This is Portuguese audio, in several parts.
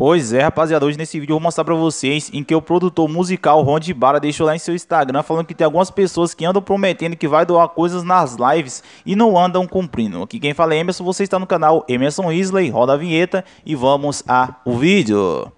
Pois é, rapaziada, hoje nesse vídeo eu vou mostrar pra vocês em que o produtor musical Ron de Bara deixou lá em seu Instagram falando que tem algumas pessoas que andam prometendo que vai doar coisas nas lives e não andam cumprindo. Aqui quem fala é Emerson, você está no canal Emerson Isley, roda a vinheta e vamos a o vídeo.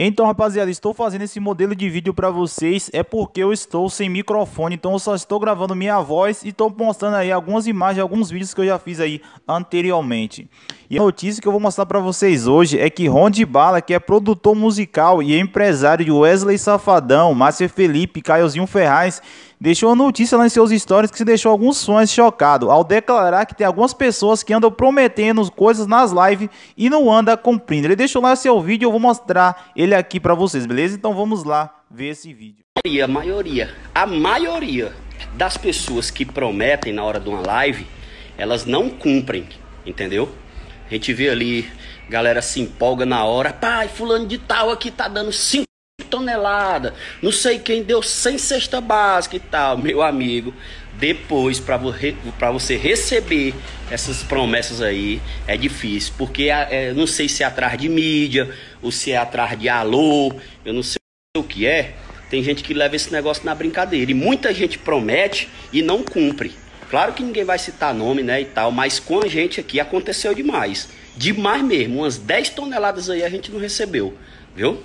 Então, rapaziada, estou fazendo esse modelo de vídeo para vocês, é porque eu estou sem microfone, então eu só estou gravando minha voz e estou mostrando aí algumas imagens, alguns vídeos que eu já fiz aí anteriormente. E a notícia que eu vou mostrar para vocês hoje é que Ron de Bala, que é produtor musical e empresário de Wesley Safadão, Márcia Felipe, Caiozinho Ferraz, deixou a notícia lá em seus stories que se deixou alguns fãs chocados ao declarar que tem algumas pessoas que andam prometendo coisas nas lives e não anda cumprindo. Ele deixou lá seu vídeo, eu vou mostrar ele ele é aqui para vocês, beleza? Então vamos lá ver esse vídeo. A maioria, a maioria das pessoas que prometem na hora de uma live, elas não cumprem, entendeu? A gente vê ali, galera se empolga na hora, pai, fulano de tal aqui tá dando 5 Tonelada, não sei quem deu sem cesta básica e tal, meu amigo. Depois, para você receber essas promessas aí, é difícil, porque é, não sei se é atrás de mídia, ou se é atrás de alô, eu não sei o que é. Tem gente que leva esse negócio na brincadeira. E muita gente promete e não cumpre. Claro que ninguém vai citar nome, né, e tal, mas com a gente aqui aconteceu demais. Demais mesmo, umas 10 toneladas aí a gente não recebeu, viu?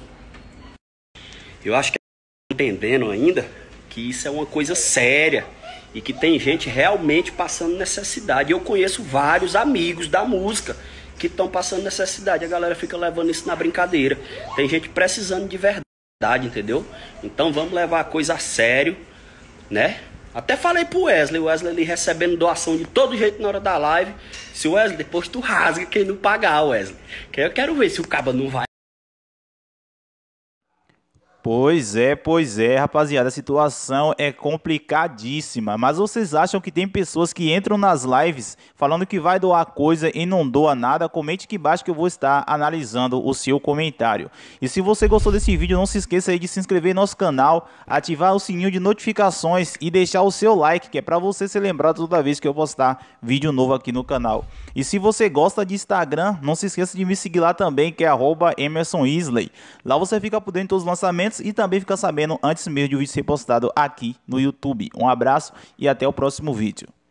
Eu acho que tá entendendo ainda que isso é uma coisa séria e que tem gente realmente passando necessidade. Eu conheço vários amigos da música que estão passando necessidade. A galera fica levando isso na brincadeira. Tem gente precisando de verdade, entendeu? Então vamos levar a coisa a sério, né? Até falei pro Wesley, o Wesley ali recebendo doação de todo jeito na hora da live. Se o Wesley, depois tu rasga quem não pagar, Wesley. Que eu quero ver se o caba não vai Pois é, pois é, rapaziada, a situação é complicadíssima. Mas vocês acham que tem pessoas que entram nas lives falando que vai doar coisa e não doa nada? Comente aqui embaixo que eu vou estar analisando o seu comentário. E se você gostou desse vídeo, não se esqueça aí de se inscrever no nosso canal, ativar o sininho de notificações e deixar o seu like, que é para você ser lembrado toda vez que eu postar vídeo novo aqui no canal. E se você gosta de Instagram, não se esqueça de me seguir lá também, que é @emerson_isley. Lá você fica por dentro dos lançamentos e também fica sabendo antes mesmo de o vídeo ser postado aqui no YouTube. Um abraço e até o próximo vídeo.